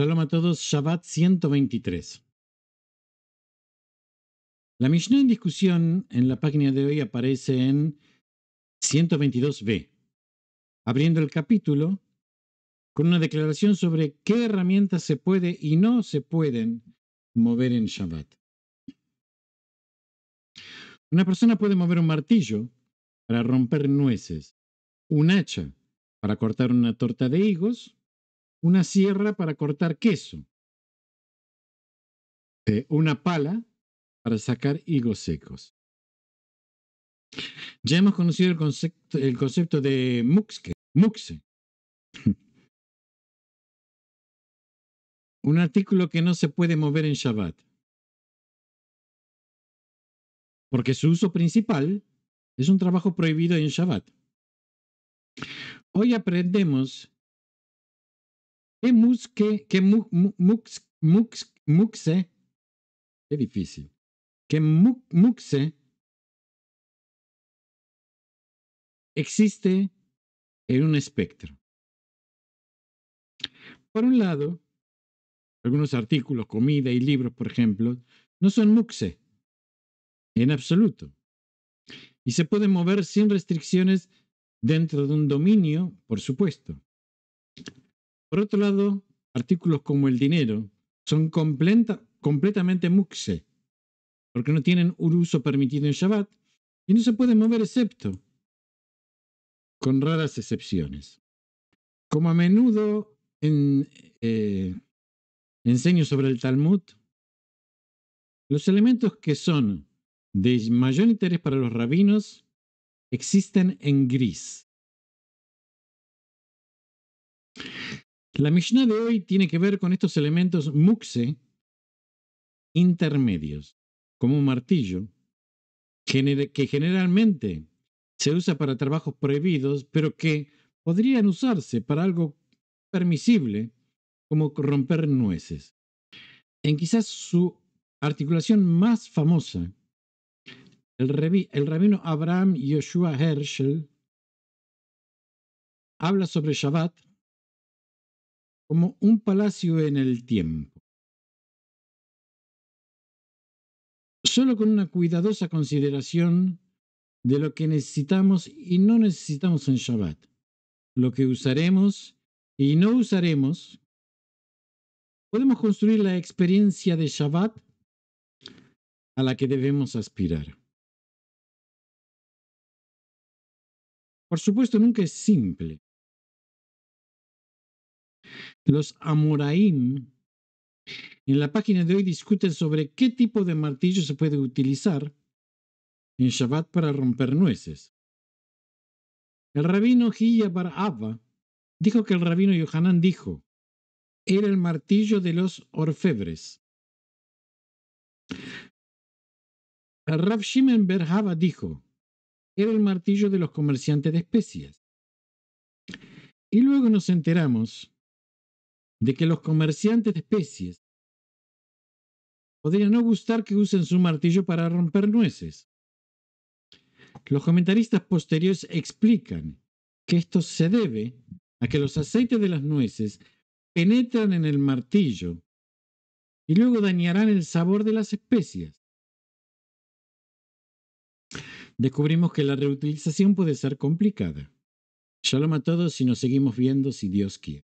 Shalom a todos, Shabbat 123. La Mishnah en discusión en la página de hoy aparece en 122b, abriendo el capítulo con una declaración sobre qué herramientas se puede y no se pueden mover en Shabbat. Una persona puede mover un martillo para romper nueces, un hacha para cortar una torta de higos una sierra para cortar queso, eh, una pala para sacar higos secos. Ya hemos conocido el concepto, de muxe, un artículo que no se puede mover en Shabbat, porque su uso principal es un trabajo prohibido en Shabbat. Hoy aprendemos que que mux, difícil, que muxe existe en un espectro. Por un lado, algunos artículos, comida y libros, por ejemplo, no son muxe en absoluto y se pueden mover sin restricciones dentro de un dominio, por supuesto. Por otro lado, artículos como el dinero son completamente mukse, porque no tienen un uso permitido en Shabbat y no se pueden mover excepto, con raras excepciones. Como a menudo en, eh, enseño sobre el Talmud, los elementos que son de mayor interés para los rabinos existen en gris. La Mishnah de hoy tiene que ver con estos elementos mukse intermedios, como un martillo, que generalmente se usa para trabajos prohibidos, pero que podrían usarse para algo permisible, como romper nueces. En quizás su articulación más famosa, el, el rabino Abraham Yoshua Herschel habla sobre Shabbat como un palacio en el tiempo. Solo con una cuidadosa consideración de lo que necesitamos y no necesitamos en Shabbat, lo que usaremos y no usaremos, podemos construir la experiencia de Shabbat a la que debemos aspirar. Por supuesto, nunca es simple. Los Amoraim en la página de hoy discuten sobre qué tipo de martillo se puede utilizar en Shabbat para romper nueces. El rabino Hiyabar Abba dijo que el rabino Yohanan dijo, era el martillo de los orfebres. El Rav Shimon Berhava dijo, era el martillo de los comerciantes de especias. Y luego nos enteramos de que los comerciantes de especies podrían no gustar que usen su martillo para romper nueces. Los comentaristas posteriores explican que esto se debe a que los aceites de las nueces penetran en el martillo y luego dañarán el sabor de las especias. Descubrimos que la reutilización puede ser complicada. Shalom a todos y nos seguimos viendo si Dios quiere.